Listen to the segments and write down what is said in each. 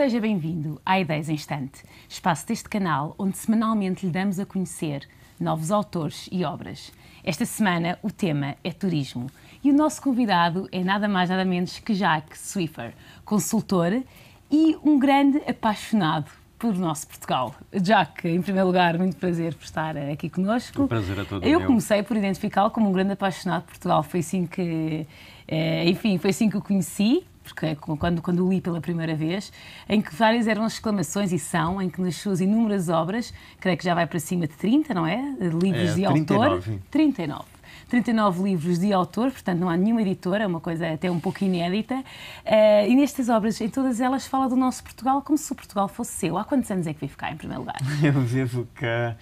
Seja bem-vindo à Ideias Instante, espaço deste canal onde semanalmente lhe damos a conhecer novos autores e obras. Esta semana o tema é turismo e o nosso convidado é nada mais nada menos que Jack Swiffer, consultor e um grande apaixonado por nosso Portugal. Jack, em primeiro lugar, muito prazer por estar aqui conosco. Um prazer a é todos. Eu comecei por identificá-lo como um grande apaixonado por Portugal. Foi assim que, eh, enfim, foi assim que o conheci porque é quando, quando o li pela primeira vez, em que várias eram as exclamações, e são, em que nas suas inúmeras obras, creio que já vai para cima de 30, não é? Livros é, de 39. autor. 39. 39 livros de autor, portanto não há nenhuma editora, é uma coisa até um pouco inédita. Uh, e nestas obras, em todas elas, fala do nosso Portugal como se o Portugal fosse seu. Há quantos anos é que vive cá, em primeiro lugar? Eu vivo cá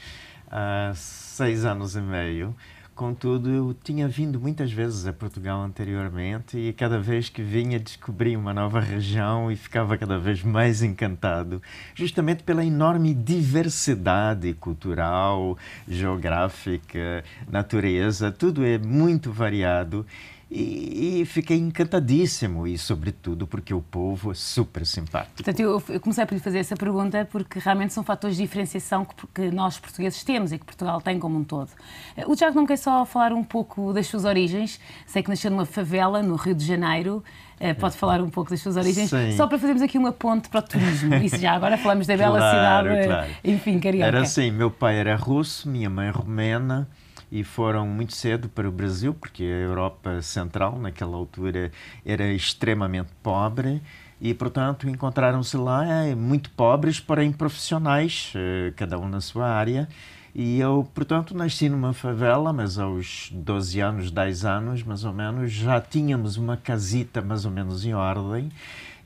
há seis anos e meio. Contudo, eu tinha vindo muitas vezes a Portugal anteriormente e cada vez que vinha descobri uma nova região e ficava cada vez mais encantado, justamente pela enorme diversidade cultural, geográfica, natureza, tudo é muito variado. E, e, fiquei encantadíssimo, e sobretudo porque o povo é super simpático. Portanto, eu, eu comecei por lhe fazer essa pergunta porque realmente são fatores de diferenciação que, que nós portugueses temos e que Portugal tem como um todo. Eh, o Tiago não quer só falar um pouco das suas origens, sei que nasceu numa favela no Rio de Janeiro, eh, pode é. falar um pouco das suas origens, Sim. só para fazermos aqui uma ponte para o turismo. Isso já agora falamos da bela cidade, claro. enfim, carioca. Era assim, meu pai era russo, minha mãe romena, e foram muito cedo para o Brasil, porque a Europa Central, naquela altura, era extremamente pobre e, portanto, encontraram-se lá eh, muito pobres, porém profissionais, eh, cada um na sua área. E eu, portanto, nasci numa favela, mas aos 12 anos, 10 anos, mais ou menos, já tínhamos uma casita mais ou menos em ordem.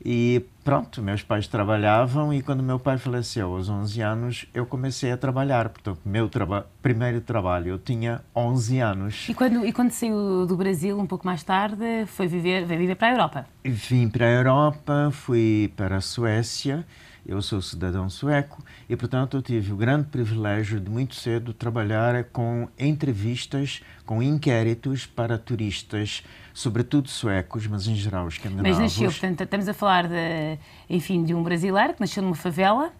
E pronto, meus pais trabalhavam e quando meu pai faleceu aos 11 anos, eu comecei a trabalhar. Portanto, meu traba primeiro trabalho, eu tinha 11 anos. E quando, e quando saiu do Brasil, um pouco mais tarde, foi viver, veio viver para a Europa? Vim para a Europa, fui para a Suécia. Eu sou cidadão sueco e, portanto, eu tive o grande privilégio de muito cedo trabalhar com entrevistas, com inquéritos para turistas, sobretudo suecos, mas em geral escandinavos. Mas nasceu, portanto, estamos a falar de, enfim, de um brasileiro que nasceu numa favela,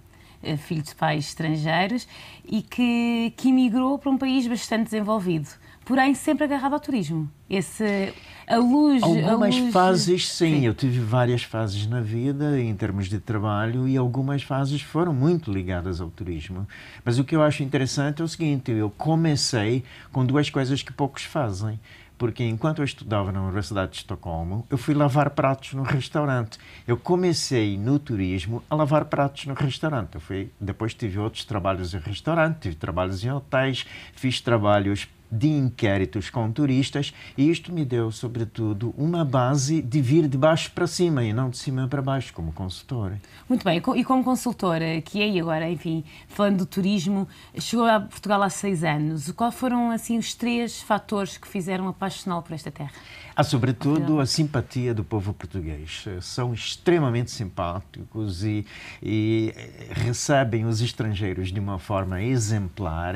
eh, filho de pais estrangeiros, e que, que emigrou para um país bastante desenvolvido porém sempre agarrado ao turismo. Esse, a luz. Algumas a luz... fases, sim. sim. Eu tive várias fases na vida, em termos de trabalho, e algumas fases foram muito ligadas ao turismo. Mas o que eu acho interessante é o seguinte: eu comecei com duas coisas que poucos fazem porque enquanto eu estudava na Universidade de Estocolmo, eu fui lavar pratos no restaurante. Eu comecei no turismo a lavar pratos no restaurante. Eu fui, depois tive outros trabalhos em restaurante, tive trabalhos em hotéis, fiz trabalhos de inquéritos com turistas e isto me deu, sobretudo, uma base de vir de baixo para cima e não de cima para baixo, como consultora. Muito bem, e como consultora, que é e agora, enfim, falando do turismo, chegou a Portugal há seis anos. Quais foram, assim, os três fatores que fizeram apaixonar por esta terra? Há, sobretudo, a simpatia do povo português. São extremamente simpáticos e, e recebem os estrangeiros de uma forma exemplar.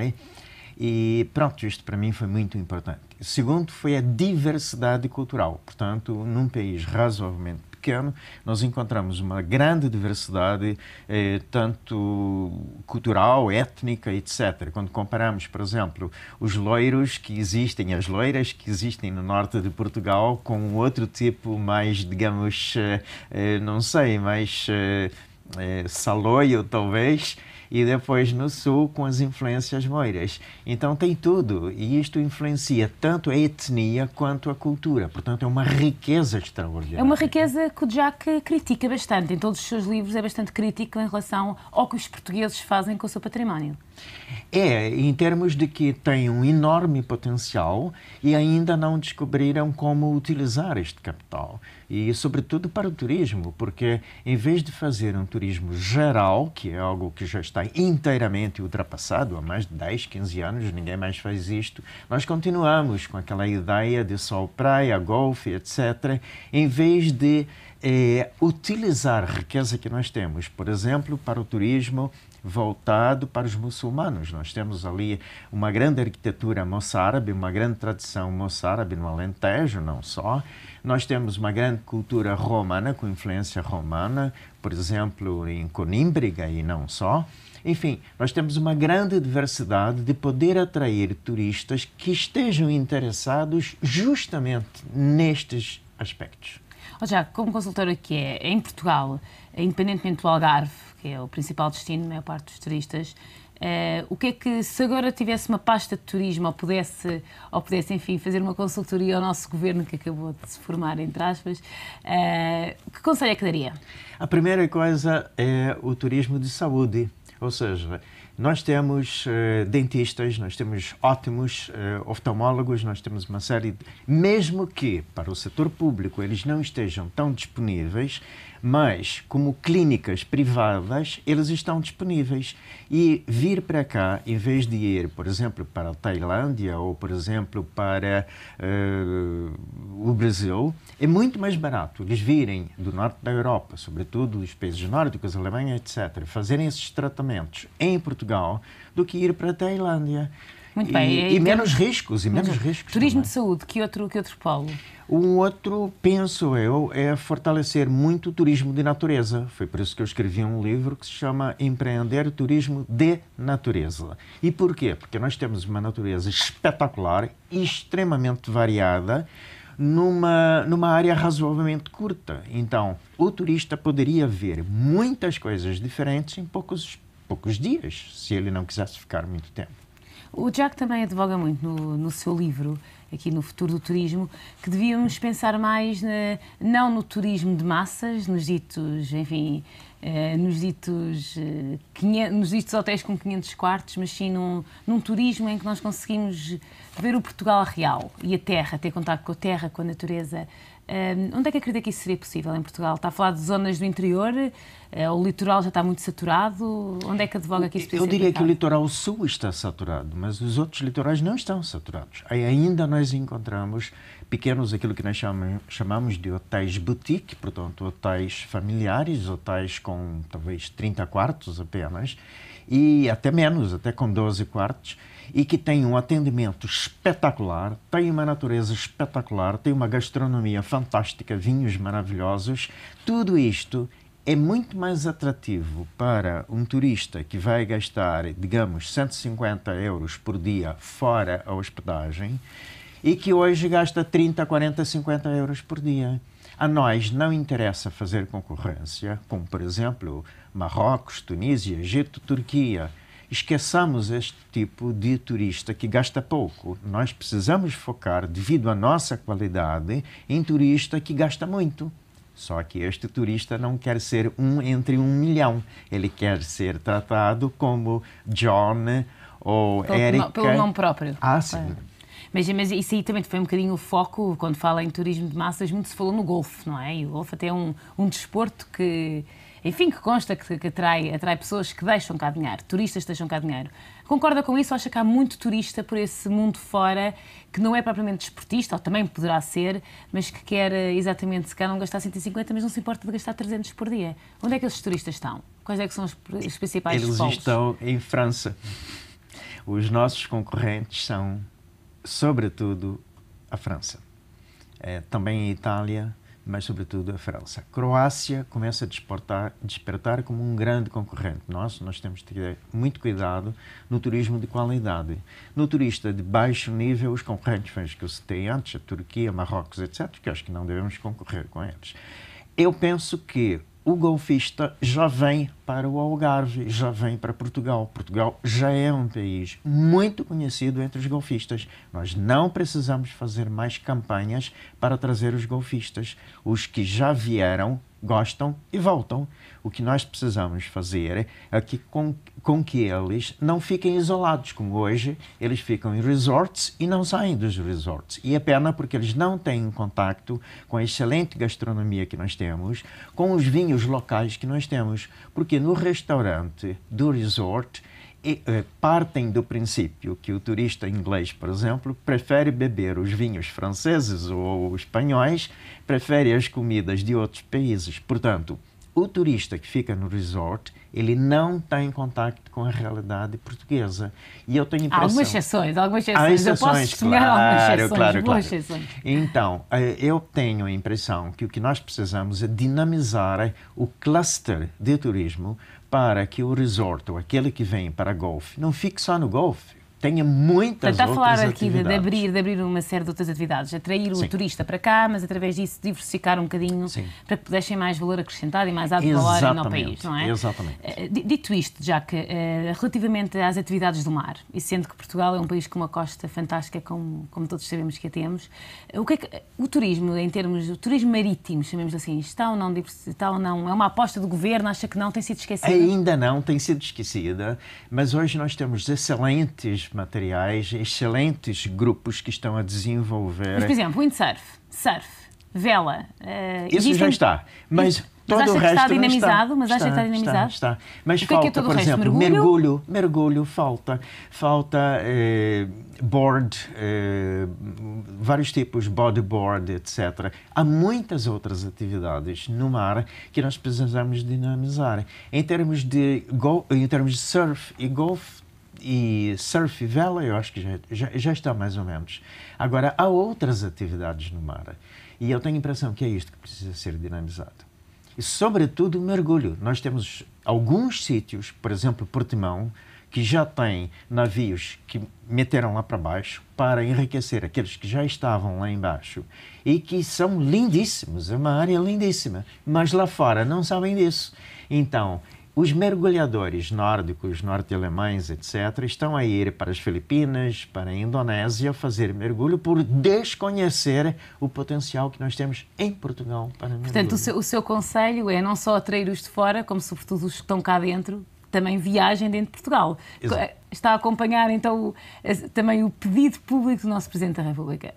E pronto, isto para mim foi muito importante. O segundo foi a diversidade cultural. Portanto, num país razoavelmente pequeno, nós encontramos uma grande diversidade, eh, tanto cultural, étnica, etc. Quando comparamos, por exemplo, os loiros que existem, as loiras que existem no norte de Portugal, com outro tipo mais, digamos, eh, eh não sei, mais eh, eh saloio, talvez e depois no sul com as influências moiras. Então tem tudo e isto influencia tanto a etnia quanto a cultura. Portanto, é uma riqueza extraordinária. É uma riqueza que o Jack critica bastante. Em todos os seus livros é bastante crítico em relação ao que os portugueses fazem com o seu património. É, em termos de que tem um enorme potencial e ainda não descobriram como utilizar este capital. E, sobretudo, para o turismo, porque em vez de fazer um turismo geral, que é algo que já está inteiramente ultrapassado, há mais de 10, 15 anos ninguém mais faz isto, nós continuamos com aquela ideia de sol, praia, golfe, etc., em vez de é utilizar a riqueza que nós temos, por exemplo, para o turismo voltado para os muçulmanos. Nós temos ali uma grande arquitetura moçárabe, uma grande tradição moçárabe no Alentejo, não só. Nós temos uma grande cultura romana, com influência romana, por exemplo, em Conímbriga e não só. Enfim, nós temos uma grande diversidade de poder atrair turistas que estejam interessados justamente nestes aspectos. Oh, já, como consultora que é, em Portugal, independentemente do Algarve, que é o principal destino da maior parte dos turistas, Uh, o que é que, se agora tivesse uma pasta de turismo ou pudesse, ou pudesse enfim, fazer uma consultoria ao nosso governo que acabou de se formar, entre aspas, uh, que conselho é que daria? A primeira coisa é o turismo de saúde, ou seja, nós temos uh, dentistas, nós temos ótimos uh, oftalmólogos, nós temos uma série de. Mesmo que para o setor público eles não estejam tão disponíveis, mas como clínicas privadas, eles estão disponíveis. E vir para cá, em vez de ir, por exemplo, para a Tailândia ou, por exemplo, para uh, o Brasil, é muito mais barato eles virem do norte da Europa, sobretudo dos países nórdicos, Alemanha, etc., fazerem esses tratamentos em Portugal Portugal do que ir para a Tailândia. Muito bem. E, e, e menos riscos, e menos riscos. Turismo também. de saúde, que outro, que outro polo? Um outro, penso eu, é fortalecer muito o turismo de natureza. Foi por isso que eu escrevi um livro que se chama Empreender Turismo de Natureza. E porquê? Porque nós temos uma natureza espetacular, extremamente variada, numa, numa área razoavelmente curta. Então, o turista poderia ver muitas coisas diferentes em poucos espaços poucos dias, se ele não quisesse ficar muito tempo. O Jack também advoga muito no, no seu livro, aqui no futuro do turismo, que devíamos pensar mais na, não no turismo de massas, nos ditos, enfim, eh, nos, ditos, eh, 500, nos ditos hotéis com 500 quartos, mas sim num, num turismo em que nós conseguimos ver o Portugal real e a terra, ter contato com a terra, com a natureza, hum, onde é que acredita que isso seria possível em Portugal? Está a falar de zonas do interior, uh, o litoral já está muito saturado, onde é que advoga que isso Eu diria que o litoral sul está saturado, mas os outros litorais não estão saturados. Aí ainda nós encontramos pequenos, aquilo que nós chamamos de hotéis boutique, portanto, hotéis familiares, hotéis com talvez 30 quartos apenas, e até menos, até com 12 quartos, e que tem um atendimento espetacular, tem uma natureza espetacular, tem uma gastronomia fantástica, vinhos maravilhosos. Tudo isto é muito mais atrativo para um turista que vai gastar, digamos, 150 euros por dia fora a hospedagem e que hoje gasta 30, 40, 50 euros por dia. A nós não interessa fazer concorrência com, por exemplo, Marrocos, Tunísia, Egito, Turquia Esqueçamos este tipo de turista que gasta pouco. Nós precisamos focar, devido à nossa qualidade, em turista que gasta muito. Só que este turista não quer ser um entre um milhão. Ele quer ser tratado como John ou Eric. Pelo nome próprio. Ah, sim. É mas, mas isso aí também foi um bocadinho o foco, quando fala em turismo de massas, muito se falou no golfe, não é? E o golfe até é um, um desporto que, enfim, que consta que, que atrai, atrai pessoas que deixam cá dinheiro, turistas que deixam cá dinheiro. Concorda com isso? Acha que há muito turista por esse mundo fora que não é propriamente desportista, ou também poderá ser, mas que quer eh, exatamente, se calhar não gastar 150, mas não se importa de gastar 300 por dia? Onde é que esses turistas estão? Quais é que são os, os principais Eles pontos? estão em França. Os nossos concorrentes são sobretudo a França. É, também a Itália, mas sobretudo a França. A Croácia começa a despertar, despertar como um grande concorrente nosso. Nós temos que ter muito cuidado no turismo de qualidade. No turista de baixo nível, os concorrentes que eu citei antes, a Turquia, Marrocos, etc., que acho que não devemos concorrer com eles. Eu penso que o golfista já vem para o Algarve, já vem para Portugal. Portugal já é um país muito conhecido entre os golfistas. Nós não precisamos fazer mais campanhas para trazer os golfistas. Os que já vieram gostam e voltam. O que nós precisamos fazer é que com, com que eles não fiquem isolados, como hoje eles ficam em resorts e não saem dos resorts. E é pena porque eles não têm contato com a excelente gastronomia que nós temos, com os vinhos locais que nós temos. Porque no restaurante do resort, partem do princípio que o turista inglês, por exemplo, prefere beber os vinhos franceses ou espanhóis, prefere as comidas de outros países. Portanto, o turista que fica no resort, ele não está em contato com a realidade portuguesa. E eu tenho impressão... Há algumas exceções, algumas exceções. Há exceções, eu posso claro, algumas exceções, claro, claro. Exceções. Então, eh, eu tenho a impressão que o que nós precisamos é dinamizar o cluster de turismo para que o resort, ou aquele que vem para golfe, não fique só no golfe tenha muitas Está a falar aqui de, de, abrir, de abrir uma série de outras atividades, atrair Sim. o turista para cá, mas através disso diversificar um bocadinho Sim. para que pudessem mais valor acrescentado e mais ad valorem no país, não é? Exatamente. Eh, dito isto, já que eh, relativamente às atividades do mar, e sendo que Portugal é um país com uma costa fantástica, como, como todos sabemos que a temos, o que é que o turismo, em termos de turismo marítimo, chamemos assim, está ou não está ou não? É uma aposta do governo, acha que não tem sido esquecida? Ainda não tem sido esquecida, mas hoje nós temos excelentes excelentes materiais, excelentes grupos que estão a desenvolver. Mas, por exemplo, windsurf, surf, vela. Uh, Isso existem... já está. Mas. Isso. Todo mas o resto que está dinamizado, está, mas acha que está dinamizado? Está, está. Mas é é o falta, é é por exemplo, mergulho? mergulho? mergulho, falta, falta eh, board, eh, vários tipos, bodyboard, etc. Há muitas outras atividades no mar que nós precisamos dinamizar. Em termos de, em termos de surf e golfe, e surf e vela, eu acho que já, já, já, está mais ou menos. Agora, há outras atividades no mar e eu tenho a impressão que é isto que precisa ser dinamizado. E, sobretudo, o mergulho. Nós temos alguns sítios, por exemplo, Portimão, que já tem navios que meteram lá para baixo para enriquecer aqueles que já estavam lá embaixo e que são lindíssimos, é uma área lindíssima, mas lá fora não sabem disso. Então, os mergulhadores nórdicos, norte-alemães, etc., estão a ir para as Filipinas, para a Indonésia, fazer mergulho por desconhecer o potencial que nós temos em Portugal para mergulho. Portanto, o seu, o seu conselho é não só atrair os de fora, como sobretudo os que estão cá dentro, também viajem dentro de Portugal. Exato. Está a acompanhar, então, também o pedido público do nosso Presidente da República.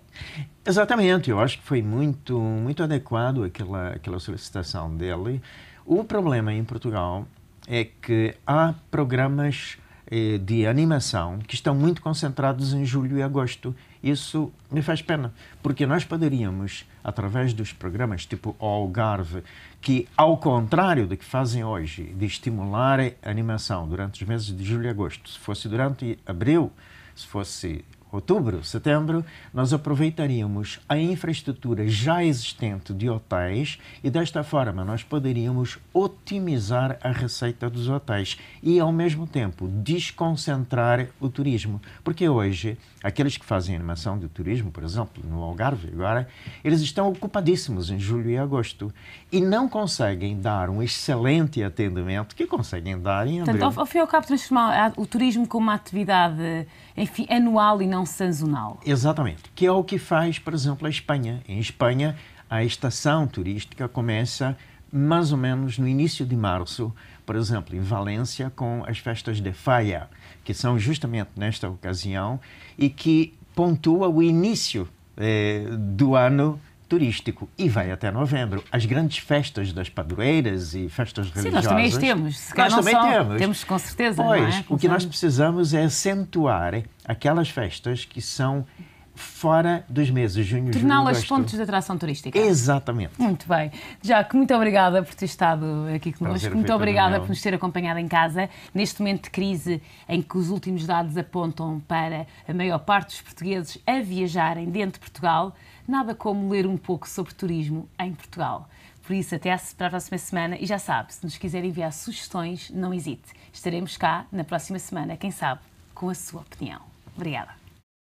Exatamente, eu acho que foi muito, muito adequado aquela, aquela solicitação dele. O problema em Portugal é que há programas eh, de animação que estão muito concentrados em julho e agosto. Isso me faz pena, porque nós poderíamos, através dos programas tipo Algarve, que ao contrário do que fazem hoje, de estimular a animação durante os meses de julho e agosto, se fosse durante abril, se fosse outubro, setembro, nós aproveitaríamos a infraestrutura já existente de hotéis e desta forma nós poderíamos otimizar a receita dos hotéis e ao mesmo tempo desconcentrar o turismo, porque hoje aqueles que fazem animação de turismo, por exemplo, no Algarve agora, eles estão ocupadíssimos em julho e agosto e não conseguem dar um excelente atendimento que conseguem dar em abril. Portanto, ao, fim e ao cabo transformar o turismo como uma atividade enfim, anual e não estação sazonal. Exatamente, que é o que faz, por exemplo, a Espanha. Em Espanha, a estação turística começa mais ou menos no início de março, por exemplo, em Valência, com as festas de Faia, que são justamente nesta ocasião e que pontua o início eh, do ano turístico e vai até novembro. As grandes festas das padroeiras e festas religiosas. Sim, nós também as temos. Se nós também só, temos. Temos com certeza. É? Pois, é? o que nós precisamos é acentuar aquelas festas que são fora dos meses junho, e Torná-las pontos de atração turística. Exatamente. Muito bem. Jaco, muito obrigada por ter estado aqui connosco. Muito obrigada por nos ter acompanhado em casa. Neste momento de crise em que os últimos dados apontam para a maior parte dos portugueses a viajarem dentro de Portugal, nada como ler um pouco sobre turismo em Portugal. Por isso, até para a próxima semana e já sabe, se nos quiser enviar sugestões, não hesite. Estaremos cá na próxima semana, quem sabe, com a sua opinião. Obrigada.